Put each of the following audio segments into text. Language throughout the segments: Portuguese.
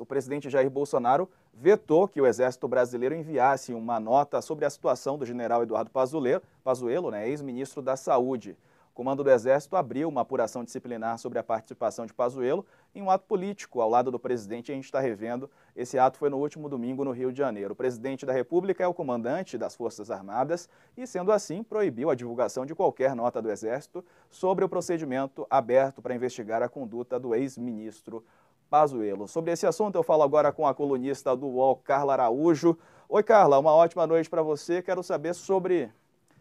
o presidente Jair Bolsonaro vetou que o Exército Brasileiro enviasse uma nota sobre a situação do general Eduardo Pazuello, né, ex-ministro da Saúde. O comando do Exército abriu uma apuração disciplinar sobre a participação de Pazuello em um ato político ao lado do presidente. A gente está revendo. Esse ato foi no último domingo no Rio de Janeiro. O presidente da República é o comandante das Forças Armadas e, sendo assim, proibiu a divulgação de qualquer nota do Exército sobre o procedimento aberto para investigar a conduta do ex-ministro Pazuello. Sobre esse assunto eu falo agora com a colunista do UOL, Carla Araújo. Oi, Carla, uma ótima noite para você. Quero saber sobre...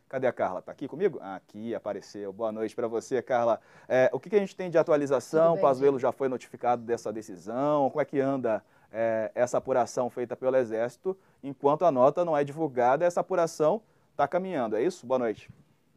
Cadê a Carla? Está aqui comigo? Ah, aqui, apareceu. Boa noite para você, Carla. É, o que, que, a gente tem de atualização? O Pazuello já foi notificado dessa decisão? Como é que anda é, essa apuração feita pelo Exército? Enquanto a nota não é divulgada, essa apuração está caminhando, é isso? Boa noite.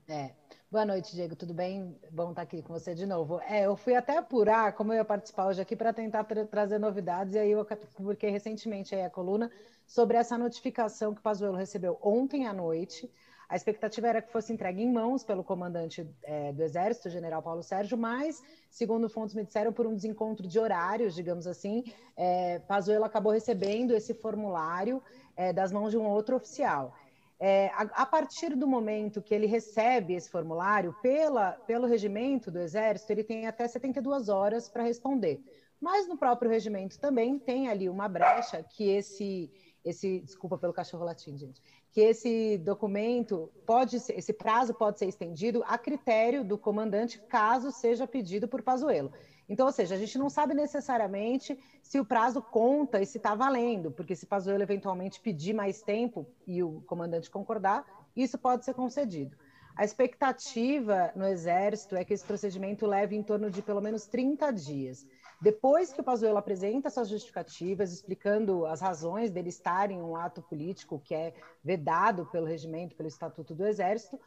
É, Boa noite, Diego. Tudo bem? Bom estar aqui com você de novo. É, eu fui até apurar como eu ia participar hoje aqui para tentar tra trazer novidades, e aí eu publiquei recentemente a coluna sobre essa notificação que o Pazuello recebeu ontem à noite. A expectativa era que fosse entregue em mãos pelo comandante é, do Exército, general Paulo Sérgio, mas, segundo fontes me disseram, por um desencontro de horários, digamos assim, é, Pazuello acabou recebendo esse formulário é, das mãos de um outro oficial. É, a, a, partir do momento que ele recebe esse formulário, pela, pelo regimento do Exército, ele tem até 72 horas para responder. Mas no próprio regimento também tem ali uma brecha que esse, esse desculpa pelo cachorro latindo, gente, que esse documento pode ser, esse prazo pode ser estendido a critério do comandante caso seja pedido por Pazuelo. Então, ou seja, a gente não sabe necessariamente se o prazo conta e se está valendo, porque se Pazuello eventualmente pedir mais tempo e o comandante concordar, isso pode ser concedido. A expectativa no Exército é que esse procedimento leve em torno de pelo menos 30 dias. Depois que o Pazuello apresenta suas justificativas, explicando as razões dele estar em um ato político que é vedado pelo regimento, pelo Estatuto do Exército,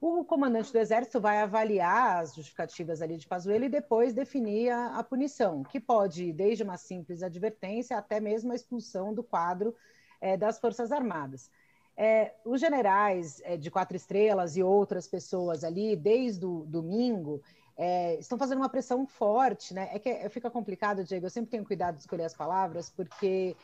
o comandante do Exército vai avaliar as justificativas ali de Pazuello e depois definir a, a punição, que pode ir desde uma simples advertência até mesmo a expulsão do quadro é, das Forças Armadas. É, os generais é, de quatro estrelas e outras pessoas ali, desde o domingo, é, estão fazendo uma pressão forte, né? É que é, fica complicado, Diego, eu sempre tenho cuidado de escolher as palavras, porque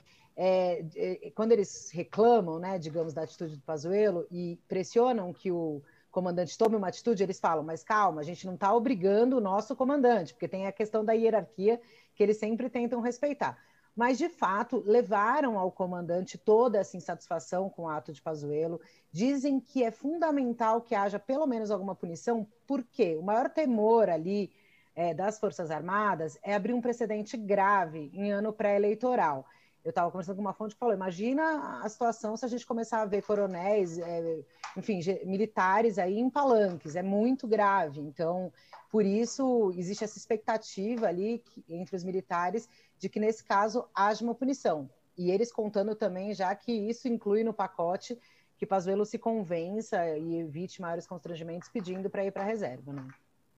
quando eles reclamam, né, digamos, da atitude do Pazuello e pressionam que o comandante tome uma atitude, eles falam, mas calma, a gente não está obrigando o nosso comandante, porque tem a questão da hierarquia que eles sempre tentam respeitar. Mas, de fato, levaram ao comandante toda essa insatisfação com o ato de Pazuello. Dizem que é fundamental que haja pelo menos alguma punição, porque o maior temor ali é, das Forças Armadas é abrir um precedente grave em ano pré-eleitoral. Eu estava conversando com uma fonte que falou: imagina a situação se a gente começar a ver coronéis, é, enfim, militares aí em palanques, é muito grave. Então, por isso, existe essa expectativa ali que, entre os militares de que, nesse caso, haja uma punição. E eles contando também, já que isso inclui no pacote que Pazuello se convença e evite maiores constrangimentos pedindo para ir para a reserva, né?